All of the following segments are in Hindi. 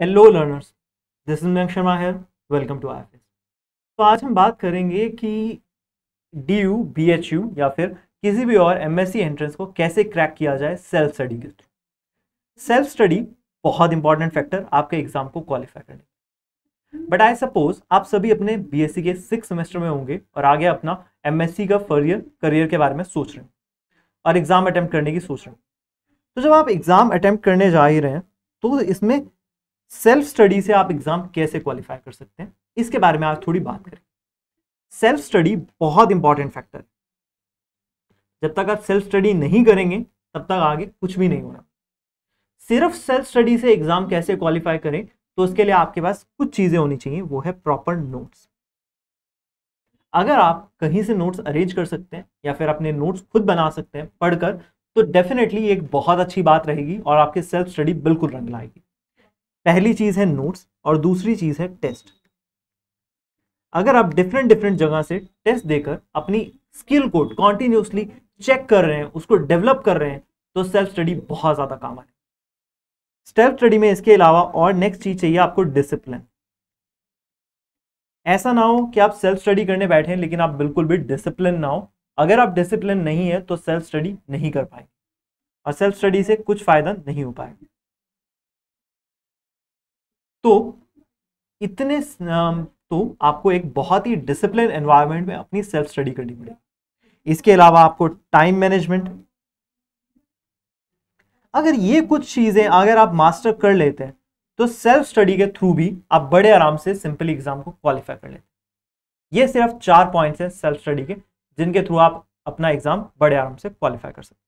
हेलो लर्नर्स दिस इज मैं शर्मा है वेलकम टू आई तो आज हम बात करेंगे कि D U B H U या फिर किसी भी और एम एस सी एंट्रेंस को कैसे क्रैक किया जाए सेल्फ स्टडी के थ्रू सेल्फ स्टडी बहुत इंपॉर्टेंट फैक्टर आपके एग्जाम को क्वालिफाई करने बट आई सपोज आप सभी अपने बी एस सी के सिक्स सेमेस्टर में होंगे और आगे अपना एम एस सी का फरियर करियर के बारे में सोच रहे हैं और एग्ज़ाम अटैम्प्ट करने की सोच रहे हैं तो जब आप एग्ज़ाम अटैम्प्ट करने जा ही रहे हैं तो इसमें सेल्फ स्टडी से आप एग्जाम कैसे क्वालिफाई कर सकते हैं इसके बारे में आज थोड़ी बात करें सेल्फ स्टडी बहुत इंपॉर्टेंट फैक्टर है जब तक आप सेल्फ स्टडी नहीं करेंगे तब तक आगे कुछ भी नहीं होना सिर्फ सेल्फ स्टडी से एग्जाम कैसे क्वालिफाई करें तो उसके लिए आपके पास कुछ चीजें होनी चाहिए वो है प्रॉपर नोट्स अगर आप कहीं से नोट्स अरेंज कर सकते हैं या फिर अपने नोट्स खुद बना सकते हैं पढ़कर तो डेफिनेटली एक बहुत अच्छी बात रहेगी और आपकी सेल्फ स्टडी बिल्कुल रंग लाएगी पहली चीज़ है नोट्स और दूसरी चीज़ है टेस्ट अगर आप डिफरेंट डिफरेंट जगह से टेस्ट देकर अपनी स्किल को कॉन्टिन्यूसली चेक कर रहे हैं उसको डेवलप कर रहे हैं तो सेल्फ स्टडी बहुत ज़्यादा काम आए सेल्फ स्टडी में इसके अलावा और नेक्स्ट चीज़ चाहिए आपको डिसिप्लिन ऐसा ना हो कि आप सेल्फ स्टडी करने बैठे हैं लेकिन आप बिल्कुल भी डिसिप्लिन ना हो अगर आप डिसिप्लिन नहीं है तो सेल्फ स्टडी नहीं कर पाएंगे और सेल्फ स्टडी से कुछ फ़ायदा नहीं हो पाएगा तो इतने तो आपको एक बहुत ही डिसिप्लिन एनवायरमेंट में अपनी सेल्फ स्टडी करनी पड़ेगी इसके अलावा आपको टाइम मैनेजमेंट अगर ये कुछ चीज़ें अगर आप मास्टर कर लेते हैं तो सेल्फ स्टडी के थ्रू भी आप बड़े आराम से सिंपल एग्जाम को क्वालिफाई कर लेते हैं ये सिर्फ चार पॉइंट्स हैं सेल्फ स्टडी के जिनके थ्रू आप अपना एग्जाम बड़े आराम से क्वालिफाई कर सकते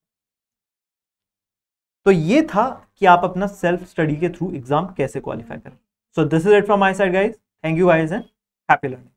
तो ये था कि आप अपना सेल्फ स्टडी के थ्रू एग्जाम कैसे क्वालिफाई करें So this is it from my side guys. Thank you guys and happy learning.